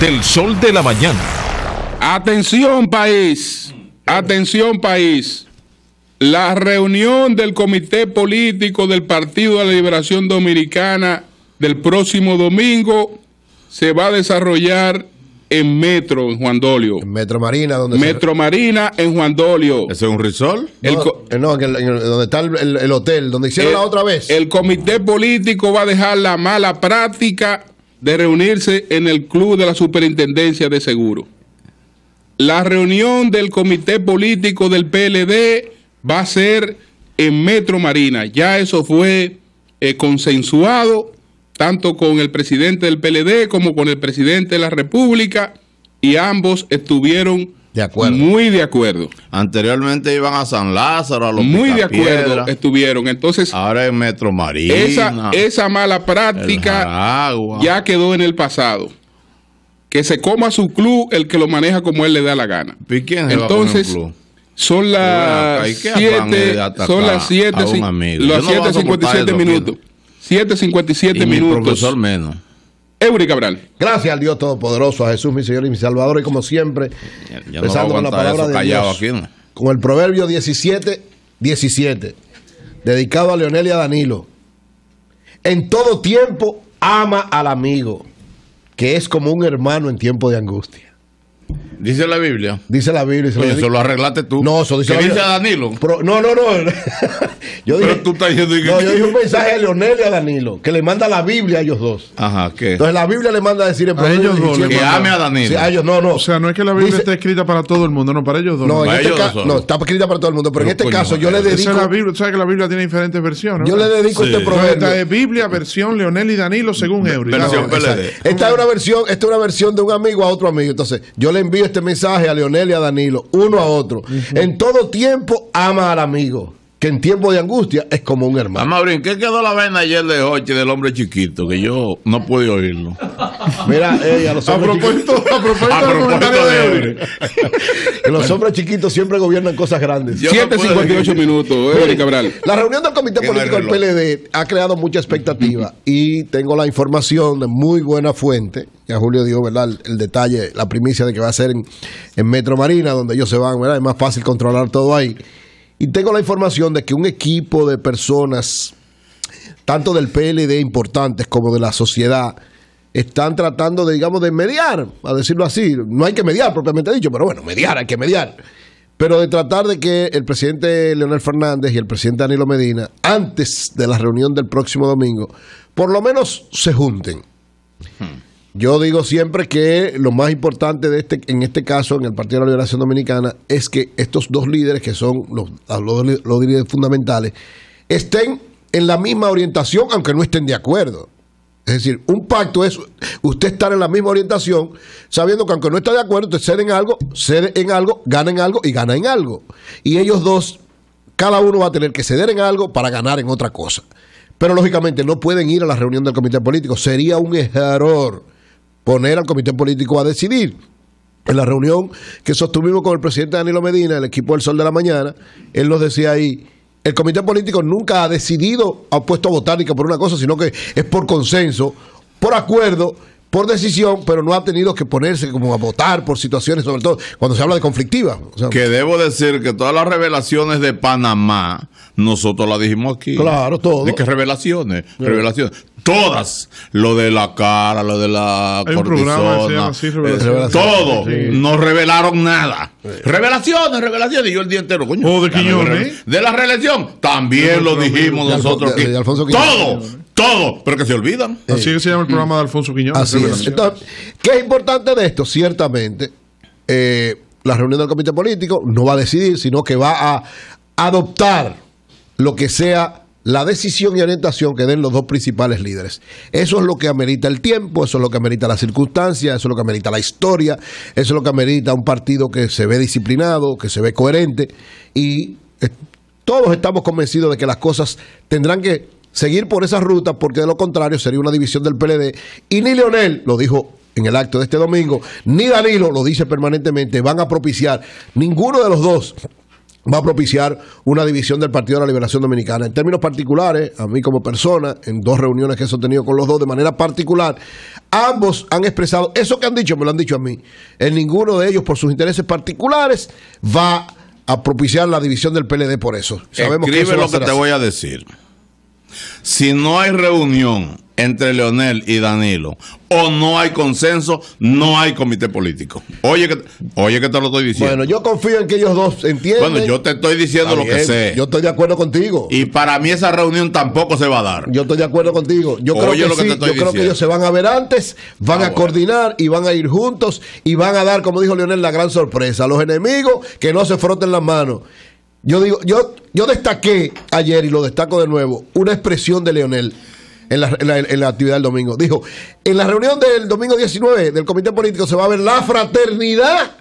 del sol de la mañana. Atención país, atención país. La reunión del Comité Político del Partido de la Liberación Dominicana del próximo domingo se va a desarrollar en Metro, en Juan Dolio. En Metro Marina, donde Metro Marina, en Juan Dolio. ¿Ese es un risol? No, eh, donde está el, hotel, donde hicieron la otra vez. El comité político va a dejar la mala práctica de reunirse en el Club de la Superintendencia de Seguro. La reunión del Comité Político del PLD va a ser en Metro Marina. Ya eso fue eh, consensuado tanto con el presidente del PLD como con el presidente de la República y ambos estuvieron muy de acuerdo. Anteriormente iban a San Lázaro, a los Muy de acuerdo estuvieron. Entonces. Ahora en Metro María. Esa, esa mala práctica ya quedó en el pasado. Que se coma su club el que lo maneja como él le da la gana. Entonces. Son las 7, son las 7, las 7.57 minutos. 7.57 minutos. menos. Eury Cabral. Gracias al Dios Todopoderoso, a Jesús, mi Señor y mi Salvador. Y como siempre, empezando con la palabra de Dios, con el proverbio 17, 17, dedicado a Leonel y a Danilo. En todo tiempo ama al amigo, que es como un hermano en tiempo de angustia. Dice la Biblia. Dice la Biblia. Oye, eso lo arreglaste tú. No, eso dice ¿Qué la dice Danilo? no, no, no. yo dije, Pero tú estás diciendo que... No, yo dije un mensaje a Leonel y a Danilo, que le manda la Biblia a ellos dos. Ajá, ¿qué? Entonces la Biblia le manda a decir... El a ellos dos. Que ame a Danilo. ellos, no, no. O sea, no es que la Biblia esté escrita para todo el mundo, no, para ellos dos. No, este está escrita para todo el mundo, pero, en este caso yo le dedico... la Biblia, sabes que la Biblia tiene diferentes versiones. Yo le dedico este sí. este proverbio. Esta es Biblia, versión Leonel y Danilo según una Versión Esta es una versión de un amigo a otro amigo, entonces yo envío este mensaje a Leonel y a Danilo, uno a otro. En todo tiempo, ama al amigo que en tiempo de angustia es como un hermano. Amaurín, ¿qué quedó la vaina ayer de Hoche del hombre chiquito? Que yo no pude oírlo. Mira, eh, a los hombres A propósito, de, él. los hombres chiquitos siempre gobiernan cosas grandes. 7.58 minutos, eh, Cabral. La reunión del Comité Político del PLD ha creado mucha expectativa y tengo la información de muy buena fuente. Ya Julio dio, ¿verdad? El, detalle, la primicia de que va a ser en, en Metro Marina, donde ellos se van, ¿verdad? Es más fácil controlar todo ahí y tengo la información de que un equipo de personas, tanto del PLD importantes como de la sociedad, están tratando de, digamos, de mediar, a decirlo así. No hay que mediar, propiamente dicho, pero bueno, mediar, hay que mediar. Pero de tratar de que el presidente Leonel Fernández y el presidente Danilo Medina, antes de la reunión del próximo domingo, por lo menos se junten. Hmm. Yo digo siempre que lo más importante de este, en este caso, en el Partido de la Liberación Dominicana, es que estos dos líderes, que son los, líderes fundamentales, estén en la misma orientación, aunque no estén de acuerdo. Es decir, un pacto es usted estar en la misma orientación, sabiendo que aunque no esté de acuerdo, usted cede en algo, cede en algo, gana en algo y gana en algo. Y ellos dos, cada uno va a tener que ceder en algo para ganar en otra cosa. Pero lógicamente no pueden ir a la reunión del comité político. Sería un error poner al comité político a decidir. En la reunión que sostuvimos con el presidente Danilo Medina, el equipo del Sol de la Mañana, él nos decía ahí, el comité político nunca ha decidido, ha puesto a botánica por una cosa, sino que es por consenso, por acuerdo, por decisión, pero no ha tenido que ponerse como a votar por situaciones, sobre todo cuando se habla de conflictivas. que debo decir que todas las revelaciones de Panamá, nosotros las dijimos aquí. Claro, todo. ¿De qué revelaciones? Revelaciones todas, lo de la cara, lo de la cortisona, eh, todo, no revelaron nada. Revelaciones, revelaciones, y yo el día entero, coño. de, Quiñones. de la reelección, también lo dijimos nosotros aquí. Todo, todo, pero que se olvidan. Así que se llama el programa de Alfonso Quiñones. Entonces, ¿qué es importante de esto? Ciertamente, eh, la reunión del comité político no va a decidir, sino que va a adoptar lo que sea la decisión y orientación que den los dos principales líderes. Eso es lo que amerita el tiempo, eso es lo que amerita la circunstancia, eso es lo que amerita la historia, eso es lo que amerita un partido que se ve disciplinado, que se ve coherente y eh, todos estamos convencidos de que las cosas tendrán que seguir por esa ruta porque de lo contrario sería una división del PLD y ni Leonel lo dijo en el acto de este domingo, ni Danilo lo dice permanentemente, van a propiciar ninguno de los dos va a propiciar una división del Partido de la Liberación Dominicana. En términos particulares, a mí como persona, en dos reuniones que he sostenido con los dos de manera particular, ambos han expresado, eso que han dicho, me lo han dicho a mí, en ninguno de ellos por sus intereses particulares va a propiciar la división del PLD por eso. Escribe lo que te voy a decir. Si no hay reunión entre Leonel y Danilo o no hay consenso, no hay comité político. Oye que, oye que te lo estoy diciendo. Bueno, yo confío en que ellos dos entiendan. Bueno, yo te estoy diciendo lo que sé. Yo estoy de acuerdo contigo. Y para mí esa reunión tampoco se va a dar. Yo estoy de acuerdo contigo. Yo creo que, sí, yo creo que ellos se van a ver antes, van a ah, coordinar y van a ir juntos y van a dar, como dijo Leonel, la gran sorpresa. A los enemigos que no se froten las manos. Yo digo, yo, yo destaqué ayer y lo destaco de nuevo, una expresión de Leonel en la, la, actividad del domingo. Dijo, en la reunión del domingo 19 del Comité Político se va a ver la fraternidad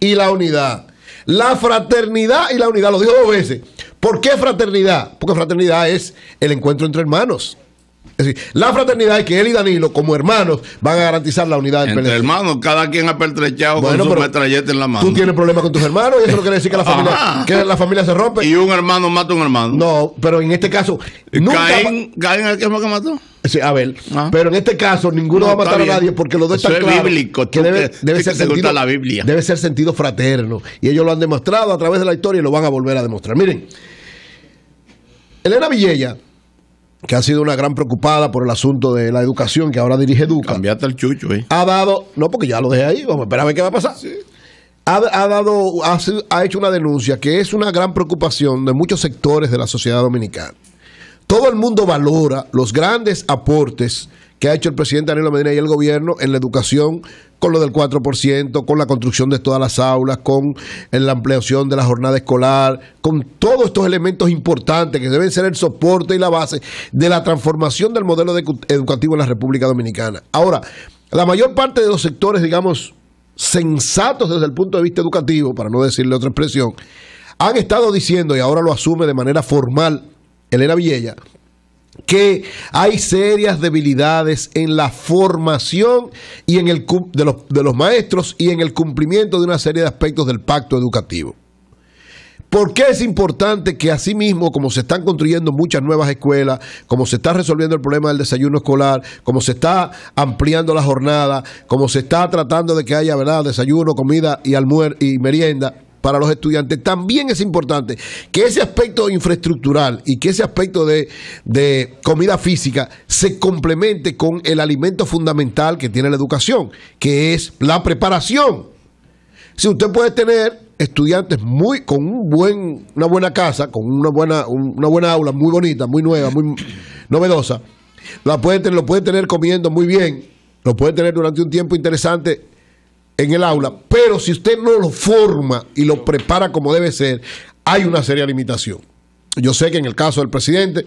y la unidad. La fraternidad y la unidad, lo dijo dos veces. ¿Por qué fraternidad? Porque fraternidad es el encuentro entre hermanos. Es decir, la fraternidad es que él y Danilo, como hermanos, van a garantizar la unidad del Entre hermanos, cada quien ha pertrechado con su metralleta en la mano. Tú tienes problemas con tus hermanos y eso no quiere decir que la, familia, se rompe. Y un hermano mata a un hermano. No, pero en este caso. Nunca Caín, Caín el que mató. Sí, a ver, ah. pero en este caso ninguno va a matar a nadie porque los dos están claro bíblico, que debe, ser sentido, la Biblia. Debe ser sentido fraterno. Y ellos lo han demostrado a través de la historia y lo van a volver a demostrar. Miren, Elena Villella que ha sido una gran preocupada por el asunto de la educación, que ahora dirige Educa. Cambiate el chucho, ¿eh? Ha dado, no, porque ya lo dejé ahí, vamos a qué va a pasar. Ha, dado, ha hecho una denuncia que es una gran preocupación de muchos sectores de la sociedad dominicana. Todo el mundo valora los grandes aportes que ha hecho el presidente Danilo Medina y el gobierno en la educación con lo del 4%, con la construcción de todas las aulas, con la ampliación de la jornada escolar, con todos estos elementos importantes que deben ser el soporte y la base de la transformación del modelo educativo en la República Dominicana. Ahora, la mayor parte de los sectores, digamos, sensatos desde el punto de vista educativo, para no decirle otra expresión, han estado diciendo, y ahora lo asume de manera formal Elena Villella, que hay serias debilidades en la formación y en el, de, los, de los maestros y en el cumplimiento de una serie de aspectos del pacto educativo. ¿Por qué es importante que asimismo, como se están construyendo muchas nuevas escuelas, como se está resolviendo el problema del desayuno escolar, como se está ampliando la jornada, como se está tratando de que haya ¿verdad? desayuno, comida y, almuer y merienda, para los estudiantes, también es importante que ese aspecto infraestructural y que ese aspecto de, comida física se complemente con el alimento fundamental que tiene la educación, que es la preparación. Si usted puede tener estudiantes muy con un buen una buena casa, con una buena una buena aula muy bonita, muy nueva, muy novedosa. lo puede tener comiendo muy bien, lo puede tener durante un tiempo interesante en el aula, pero si usted no lo forma y lo prepara como debe ser, hay una seria limitación. Yo sé que en el caso del presidente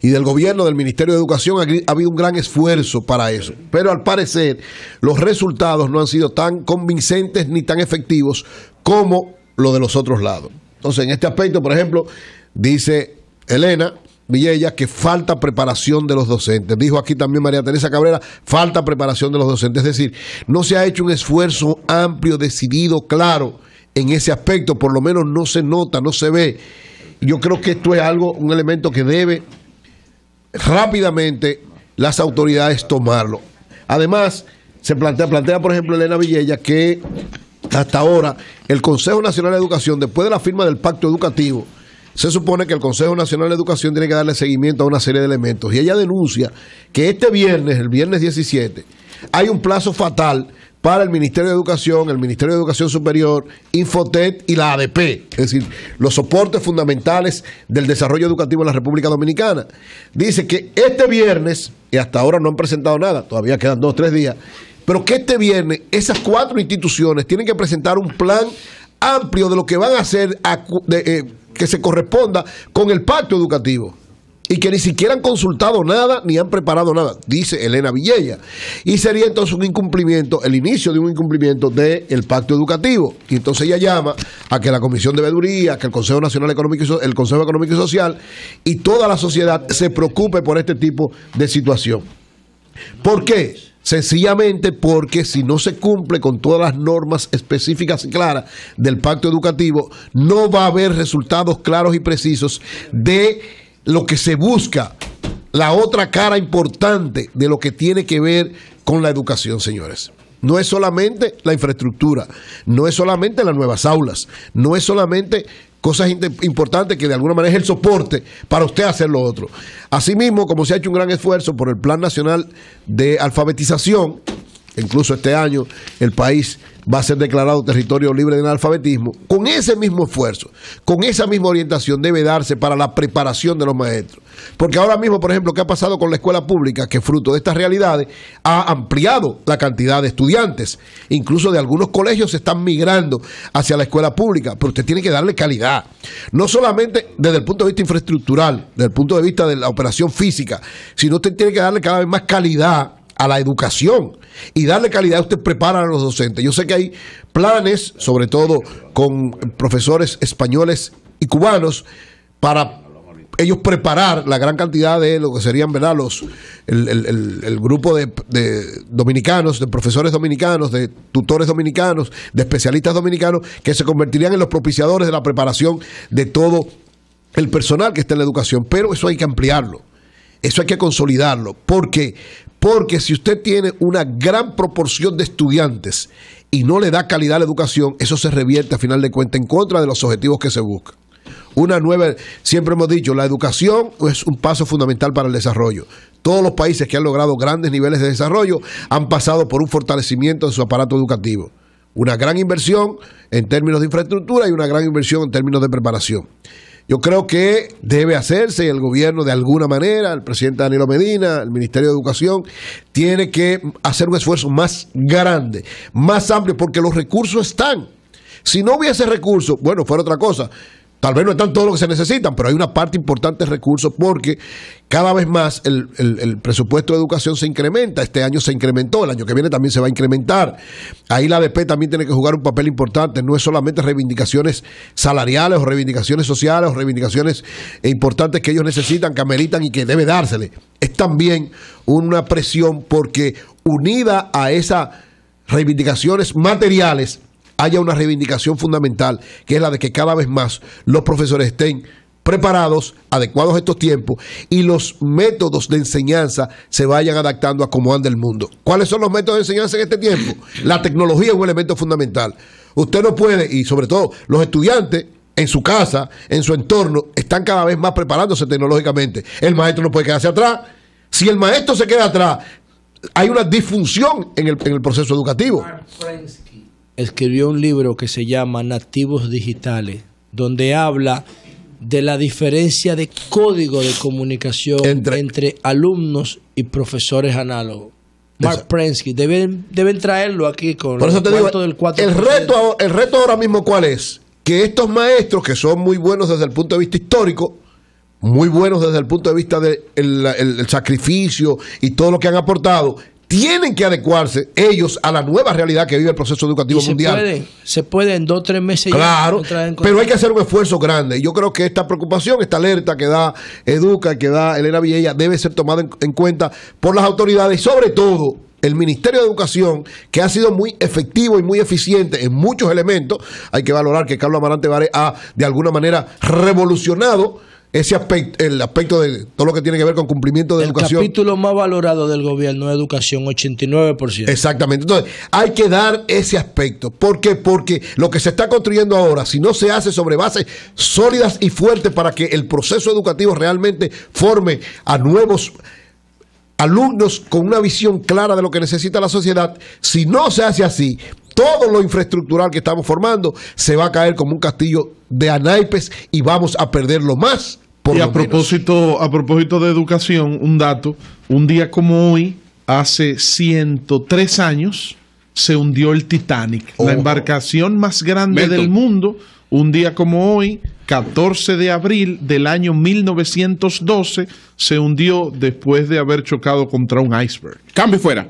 y del gobierno del Ministerio de Educación ha habido un gran esfuerzo para eso, pero al parecer los resultados no han sido tan convincentes ni tan efectivos como lo de los otros lados. Entonces, en este aspecto, por ejemplo, dice Elena, Villella, que falta preparación de los docentes. Dijo aquí también María Teresa Cabrera, falta preparación de los docentes. Es decir, no se ha hecho un esfuerzo amplio, decidido, claro en ese aspecto, por lo menos no se nota, no se ve. Yo creo que esto es algo, un elemento que debe rápidamente las autoridades tomarlo. Además, se plantea, plantea por ejemplo, Elena Villella que hasta ahora el Consejo Nacional de Educación, después de la firma del pacto educativo, se supone que el Consejo Nacional de Educación tiene que darle seguimiento a una serie de elementos. Y ella denuncia que este viernes, el viernes 17, hay un plazo fatal para el Ministerio de Educación, el Ministerio de Educación Superior, Infotet y la ADP, es decir, los soportes fundamentales del desarrollo educativo en la República Dominicana. Dice que este viernes, y hasta ahora no han presentado nada, todavía quedan dos o tres días, pero que este viernes esas cuatro instituciones tienen que presentar un plan amplio de lo que van a hacer eh, que se corresponda con el pacto educativo y que ni siquiera han consultado nada ni han preparado nada, dice Elena Villella. Y sería entonces un incumplimiento, el inicio de un incumplimiento del pacto educativo. Y entonces ella llama a que la Comisión de Veduría, que el Consejo Nacional Económico y el Consejo Económico y Social y toda la sociedad se preocupe por este tipo de situación. ¿Por qué? sencillamente porque si no se cumple con todas las normas específicas y claras del pacto educativo, no va a haber resultados claros y precisos de lo que se busca, la otra cara importante de lo que tiene que ver con la educación, señores. No es solamente la infraestructura, no es solamente las nuevas aulas, no es solamente cosas importantes que de alguna manera es el soporte para usted hacer lo otro. Asimismo, como se ha hecho un gran esfuerzo por el Plan Nacional de Alfabetización, incluso este año el país va a ser declarado territorio libre de analfabetismo, con ese mismo esfuerzo, con esa misma orientación debe darse para la preparación de los maestros. Porque ahora mismo, por ejemplo, ¿qué ha pasado con la escuela pública? Que fruto de estas realidades ha ampliado la cantidad de estudiantes. Incluso de algunos colegios se están migrando hacia la escuela pública, pero usted tiene que darle calidad. No solamente desde el punto de vista infraestructural, desde el punto de vista de la operación física, sino usted tiene que darle cada vez más calidad a la educación y darle calidad, usted prepara a los docentes. Yo sé que hay planes, sobre todo con profesores españoles y cubanos, para ellos preparar la gran cantidad de lo que serían, ¿verdad? Los, el, grupo de, dominicanos, de profesores dominicanos, de tutores dominicanos, de especialistas dominicanos, que se convertirían en los propiciadores de la preparación de todo el personal que está en la educación. Pero eso hay que ampliarlo. Eso hay que consolidarlo. porque Porque si usted tiene una gran proporción de estudiantes y no le da calidad a la educación, eso se revierte a final de cuentas en contra de los objetivos que se buscan. Una nueva, siempre hemos dicho, la educación es un paso fundamental para el desarrollo. Todos los países que han logrado grandes niveles de desarrollo han pasado por un fortalecimiento de su aparato educativo. Una gran inversión en términos de infraestructura y una gran inversión en términos de preparación. Yo creo que debe hacerse y el gobierno de alguna manera, el presidente Danilo Medina, el Ministerio de Educación, tiene que hacer un esfuerzo más grande, más amplio, porque los recursos están. Si no hubiese recursos, bueno, fuera otra cosa. Tal vez no están todos los que se necesitan, pero hay una parte importante de recursos porque cada vez más el, presupuesto de educación se incrementa. Este año se incrementó, el año que viene también se va a incrementar. Ahí la ADP también tiene que jugar un papel importante. No es solamente reivindicaciones salariales o reivindicaciones sociales o reivindicaciones importantes que ellos necesitan, que ameritan y que debe dársele. Es también una presión porque unida a esas reivindicaciones materiales, haya una reivindicación fundamental, que es la de que cada vez más los profesores estén preparados, adecuados a estos tiempos y los métodos de enseñanza se vayan adaptando a cómo anda el mundo. ¿Cuáles son los métodos de enseñanza en este tiempo? La tecnología es un elemento fundamental. Usted no puede, y sobre todo los estudiantes en su casa, en su entorno, están cada vez más preparándose tecnológicamente. El maestro no puede quedarse atrás. Si el maestro se queda atrás, hay una disfunción en el, en el proceso educativo escribió un libro que se llama Nativos Digitales, donde habla de la diferencia de código de comunicación entre, alumnos y profesores análogos. Mark Prensky, deben, deben traerlo aquí con el eso del 4%. El reto, el reto ahora mismo cuál es? Que estos maestros, que son muy buenos desde el punto de vista histórico, muy buenos desde el punto de vista del sacrificio y todo lo que han aportado, tienen que adecuarse ellos a la nueva realidad que vive el proceso educativo se mundial. Puede, se puede en dos o tres meses. Claro, pero hay que hacer un esfuerzo grande. Yo creo que esta preocupación, esta alerta que da Educa, que da Elena Villella, debe ser tomada en, en cuenta por las autoridades y sobre todo el Ministerio de Educación, que ha sido muy efectivo y muy eficiente en muchos elementos. Hay que valorar que Carlos Amarante Vare ha, de alguna manera, revolucionado ese aspecto, el aspecto de todo lo que tiene que ver con cumplimiento de educación. El capítulo más valorado del gobierno es educación, 89%. Exactamente. Entonces, hay que dar ese aspecto. ¿Por qué? Porque lo que se está construyendo ahora, si no se hace sobre bases sólidas y fuertes para que el proceso educativo realmente forme a nuevos alumnos con una visión clara de lo que necesita la sociedad, si no se hace así, todo lo infraestructural que estamos formando se va a caer como un castillo de anaipes y vamos a perderlo más y a propósito, a propósito de educación, un dato, un día como hoy, hace 103 años, se hundió el Titanic, la embarcación más grande del mundo, un día como hoy, 14 de abril del año 1912, se hundió después de haber chocado contra un iceberg. Cambio fuera.